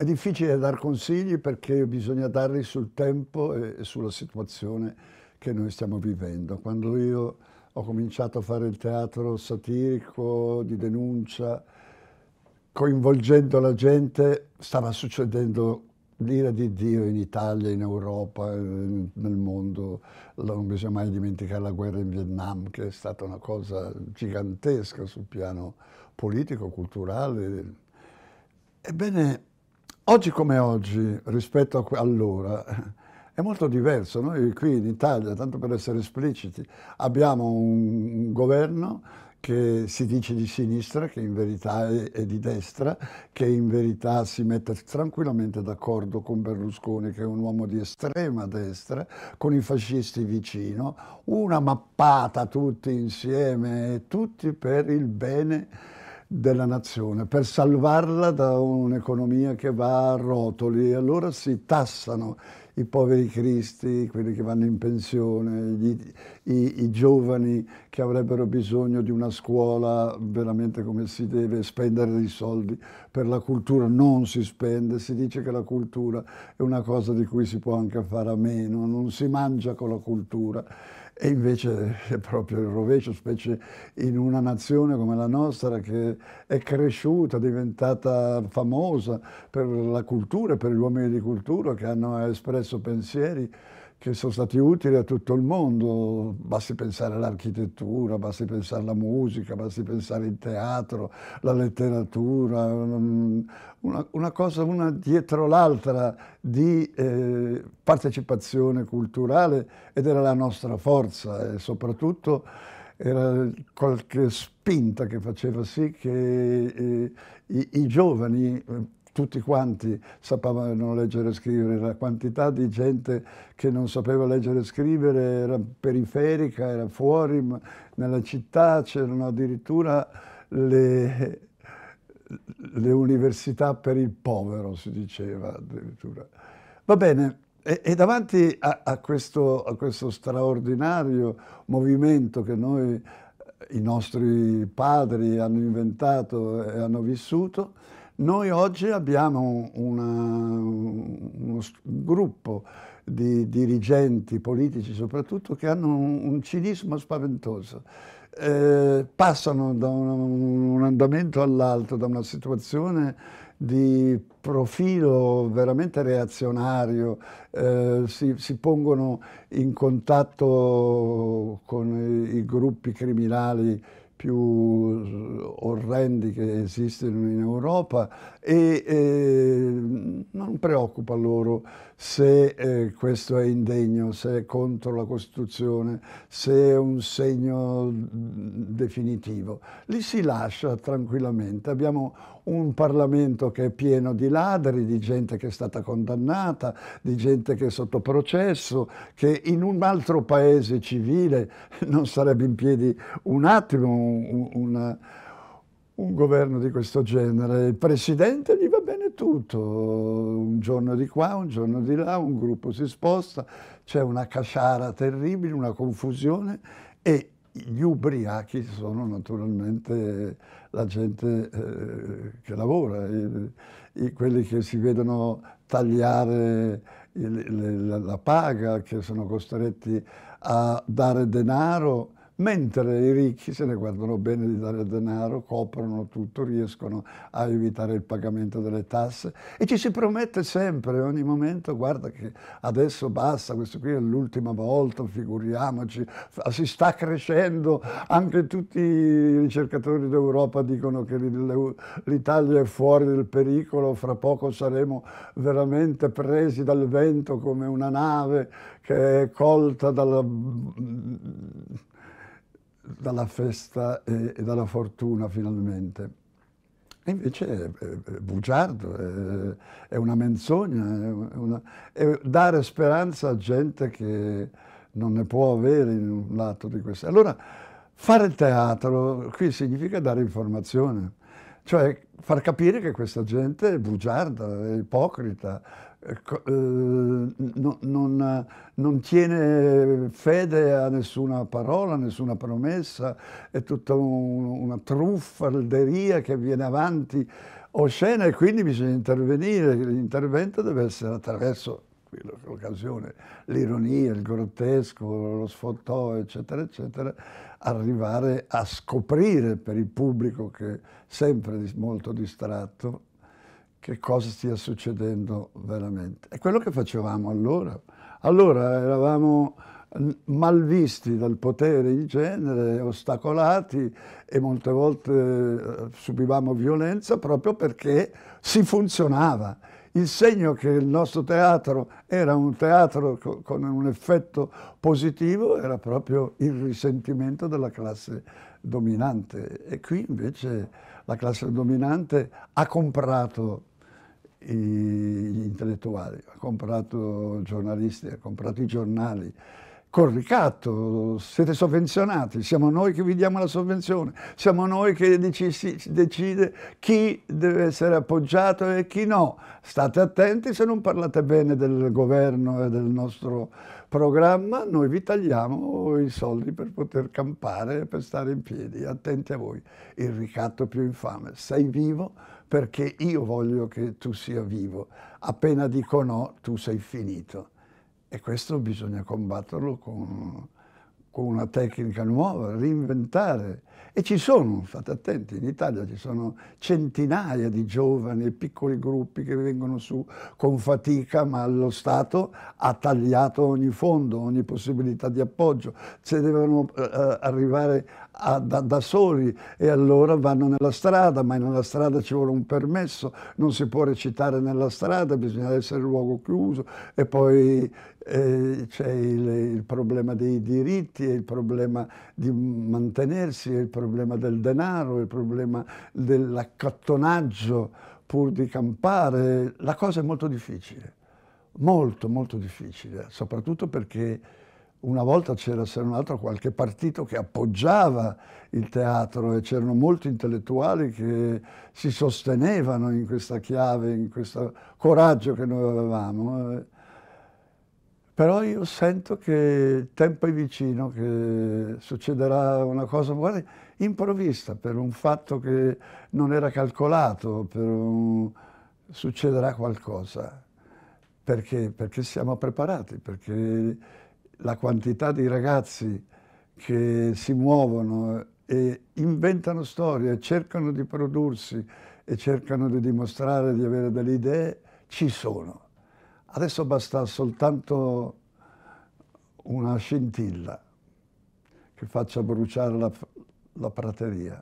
È difficile dar consigli perché bisogna darli sul tempo e sulla situazione che noi stiamo vivendo. Quando io ho cominciato a fare il teatro satirico, di denuncia, coinvolgendo la gente, stava succedendo l'ira di Dio in Italia, in Europa, nel mondo. Non bisogna mai dimenticare la guerra in Vietnam, che è stata una cosa gigantesca sul piano politico, culturale. Ebbene, Oggi come oggi, rispetto a allora, eh, è molto diverso. Noi qui in Italia, tanto per essere espliciti, abbiamo un, governo che si dice di sinistra, che in verità è, è, di destra, che in verità si mette tranquillamente d'accordo con Berlusconi, che è un uomo di estrema destra, con i fascisti vicino, una mappata tutti insieme, tutti per il bene della nazione per salvarla da un'economia che va a rotoli. E Allora si tassano i poveri cristi, quelli che vanno in pensione, gli, i, i, giovani che avrebbero bisogno di una scuola veramente come si deve, spendere dei soldi per la cultura non si spende, si dice che la cultura è una cosa di cui si può anche fare a meno, non si mangia con la cultura. E invece è proprio il rovescio, specie in una nazione come la nostra che è cresciuta, è diventata famosa per la cultura, per gli uomini di cultura che hanno espresso pensieri che sono stati utili a tutto il mondo, basti pensare all'architettura, basti pensare alla musica, basti pensare al teatro, alla letteratura, mm, una, una, cosa una dietro l'altra di eh, partecipazione culturale ed era la nostra forza e soprattutto era qualche spinta che faceva sì che eh, i, i giovani eh, tutti quanti sapevano leggere e scrivere, la quantità di gente che non sapeva leggere e scrivere era periferica, era fuori, nella città c'erano addirittura le, le, università per il povero, si diceva addirittura. Va bene, e, e davanti a, a, questo, a questo straordinario movimento che noi, eh, i nostri padri hanno inventato e hanno vissuto, noi oggi abbiamo una, uno gruppo di dirigenti politici soprattutto che hanno un, un cinismo spaventoso. Eh, passano da un, un andamento all'altro, da una situazione di profilo veramente reazionario, eh, si, si, pongono in contatto con i, i gruppi criminali più eh, orrendi che esistono in Europa e eh, non preoccupa loro se eh, questo è indegno, se è contro la Costituzione, se è un segno mm, definitivo. Li si lascia tranquillamente. Abbiamo un Parlamento che è pieno di ladri, di gente che è stata condannata, di gente che è sotto processo, che in un altro paese civile non sarebbe in piedi un attimo un, un, governo di questo genere. Il presidente gli va bene tutto, un giorno di qua, un giorno di là, un gruppo si sposta, c'è una casciara terribile, una confusione e gli ubriachi sono naturalmente la gente eh, che lavora, i, i, quelli che si vedono tagliare il, le, la paga, che sono costretti a dare denaro mentre i ricchi se ne guardano bene di dare denaro, coprono tutto, riescono a evitare il pagamento delle tasse e ci si promette sempre, ogni momento, guarda che adesso basta, questo qui è l'ultima volta, figuriamoci, si sta crescendo, anche tutti i ricercatori d'Europa dicono che l'Italia è fuori del pericolo, fra poco saremo veramente presi dal vento come una nave che è colta dalla dalla festa e, e dalla fortuna finalmente. E invece è, è bugiardo, è, è, una menzogna, è, una, è dare speranza a gente che non ne può avere in un lato di questo. Allora, fare teatro qui significa dare informazione cioè far capire che questa gente è bugiarda, è ipocrita, eh, eh non, non, non, tiene fede a nessuna parola, a nessuna promessa, è tutta un, una truffalderia che viene avanti oscena e quindi bisogna intervenire, l'intervento deve essere attraverso l'occasione, l'ironia, il grottesco, lo sfottò, eccetera, eccetera, arrivare a scoprire per il pubblico che è sempre molto distratto che cosa stia succedendo veramente. È quello che facevamo allora. Allora eravamo malvisti dal potere in genere, ostacolati e molte volte eh, subivamo violenza proprio perché si funzionava il segno che il nostro teatro era un teatro co con un effetto positivo era proprio il risentimento della classe dominante e qui invece la classe dominante ha comprato gli intellettuali, ha comprato i giornalisti, ha comprato i giornali col ricatto, siete sovvenzionati, siamo noi che vi diamo la sovvenzione, siamo noi che decide chi deve essere appoggiato e chi no. State attenti se non parlate bene del governo e del nostro programma, noi vi tagliamo i soldi per poter campare, per stare in piedi, attenti a voi. Il ricatto più infame, sei vivo perché io voglio che tu sia vivo, appena dico no tu sei finito. E questo bisogna combatterlo con, con una tecnica nuova, reinventare. E ci sono, state attenti, in Italia ci sono centinaia di giovani e piccoli gruppi che vengono su con fatica, ma lo Stato ha tagliato ogni fondo, ogni possibilità di appoggio, se devono eh, eh arrivare a, da, da, soli e allora vanno nella strada, ma nella strada ci vuole un permesso, non si può recitare nella strada, bisogna essere in luogo chiuso e poi eh, c'è il, il, problema dei diritti, il problema di mantenersi, il problema del denaro, il problema dell'accattonaggio pur di campare. La cosa è molto difficile, molto molto difficile, soprattutto perché una volta c'era se non altro qualche partito che appoggiava il teatro e c'erano molti intellettuali che si sostenevano in questa chiave, in questo coraggio che noi avevamo. Eh. Però io sento che il tempo è vicino, che succederà una cosa guarda, improvvista, per un fatto che non era calcolato, un... succederà qualcosa. Perché? Perché siamo preparati, perché la quantità di ragazzi che si muovono e inventano storie, cercano di prodursi e cercano di dimostrare di avere delle idee, ci sono. Adesso basta soltanto una scintilla che faccia bruciare la, la prateria.